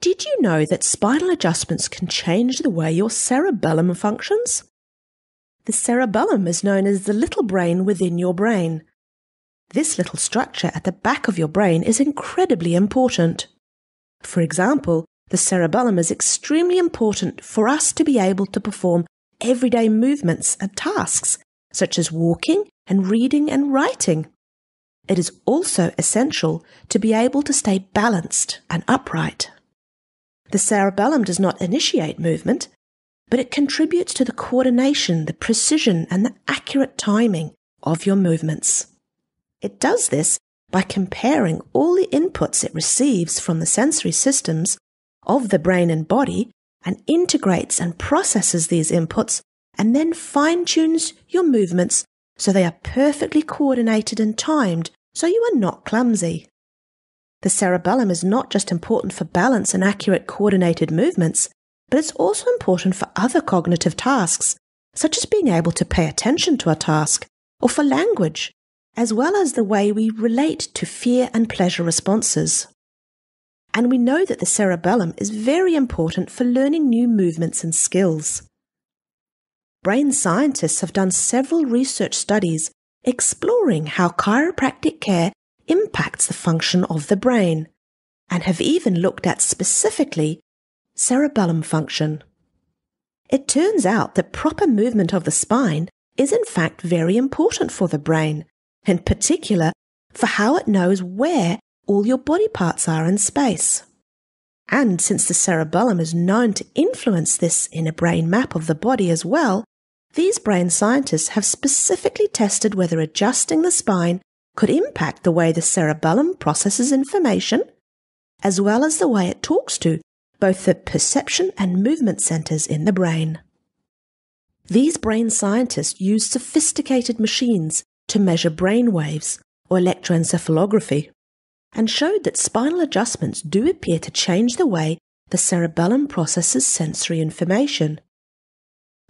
Did you know that spinal adjustments can change the way your cerebellum functions? The cerebellum is known as the little brain within your brain. This little structure at the back of your brain is incredibly important. For example, the cerebellum is extremely important for us to be able to perform everyday movements and tasks, such as walking and reading and writing. It is also essential to be able to stay balanced and upright. The cerebellum does not initiate movement, but it contributes to the coordination, the precision, and the accurate timing of your movements. It does this by comparing all the inputs it receives from the sensory systems of the brain and body and integrates and processes these inputs and then fine tunes your movements so they are perfectly coordinated and timed so you are not clumsy. The cerebellum is not just important for balance and accurate coordinated movements, but it's also important for other cognitive tasks, such as being able to pay attention to a task or for language, as well as the way we relate to fear and pleasure responses. And we know that the cerebellum is very important for learning new movements and skills. Brain scientists have done several research studies exploring how chiropractic care impacts the function of the brain and have even looked at specifically cerebellum function. It turns out that proper movement of the spine is in fact very important for the brain, in particular for how it knows where all your body parts are in space. And since the cerebellum is known to influence this in a brain map of the body as well, these brain scientists have specifically tested whether adjusting the spine could impact the way the cerebellum processes information, as well as the way it talks to both the perception and movement centers in the brain. These brain scientists use sophisticated machines to measure brain waves or electroencephalography and showed that spinal adjustments do appear to change the way the cerebellum processes sensory information.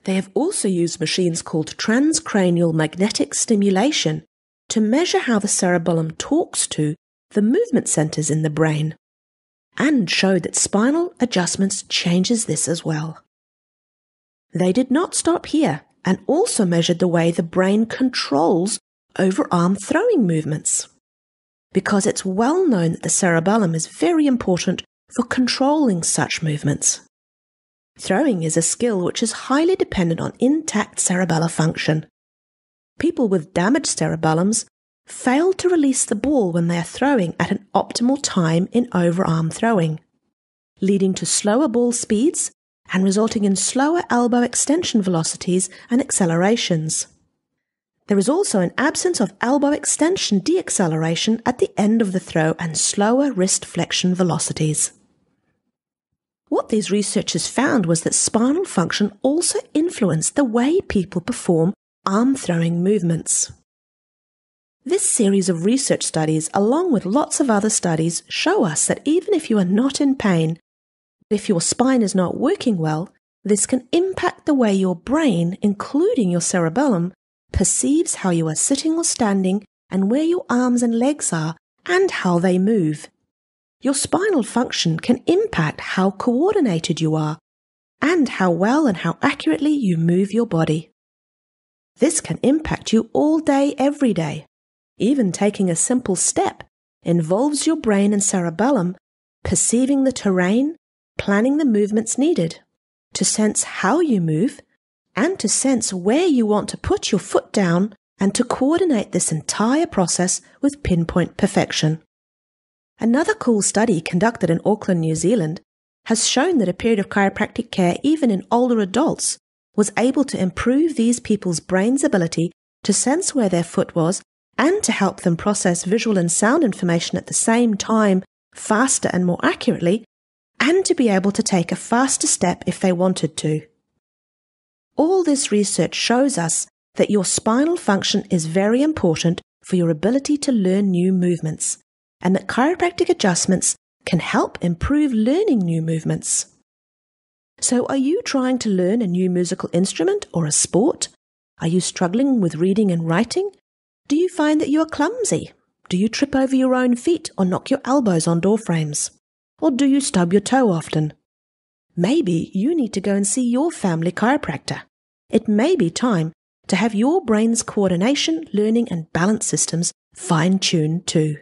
They have also used machines called transcranial magnetic stimulation to measure how the cerebellum talks to the movement centers in the brain and showed that spinal adjustments changes this as well. They did not stop here and also measured the way the brain controls overarm throwing movements. Because it's well known that the cerebellum is very important for controlling such movements. Throwing is a skill which is highly dependent on intact cerebellar function, people with damaged cerebellums fail to release the ball when they are throwing at an optimal time in overarm throwing, leading to slower ball speeds and resulting in slower elbow extension velocities and accelerations. There is also an absence of elbow extension deacceleration at the end of the throw and slower wrist flexion velocities. What these researchers found was that spinal function also influenced the way people perform arm throwing movements. This series of research studies, along with lots of other studies, show us that even if you are not in pain, if your spine is not working well, this can impact the way your brain, including your cerebellum, perceives how you are sitting or standing and where your arms and legs are and how they move. Your spinal function can impact how coordinated you are and how well and how accurately you move your body. This can impact you all day, every day. Even taking a simple step involves your brain and cerebellum perceiving the terrain, planning the movements needed, to sense how you move, and to sense where you want to put your foot down and to coordinate this entire process with pinpoint perfection. Another cool study conducted in Auckland, New Zealand, has shown that a period of chiropractic care, even in older adults, was able to improve these people's brain's ability to sense where their foot was and to help them process visual and sound information at the same time faster and more accurately, and to be able to take a faster step if they wanted to. All this research shows us that your spinal function is very important for your ability to learn new movements, and that chiropractic adjustments can help improve learning new movements. So, are you trying to learn a new musical instrument or a sport? Are you struggling with reading and writing? Do you find that you are clumsy? Do you trip over your own feet or knock your elbows on door frames? Or do you stub your toe often? Maybe you need to go and see your family chiropractor. It may be time to have your brain's coordination, learning, and balance systems fine tuned too.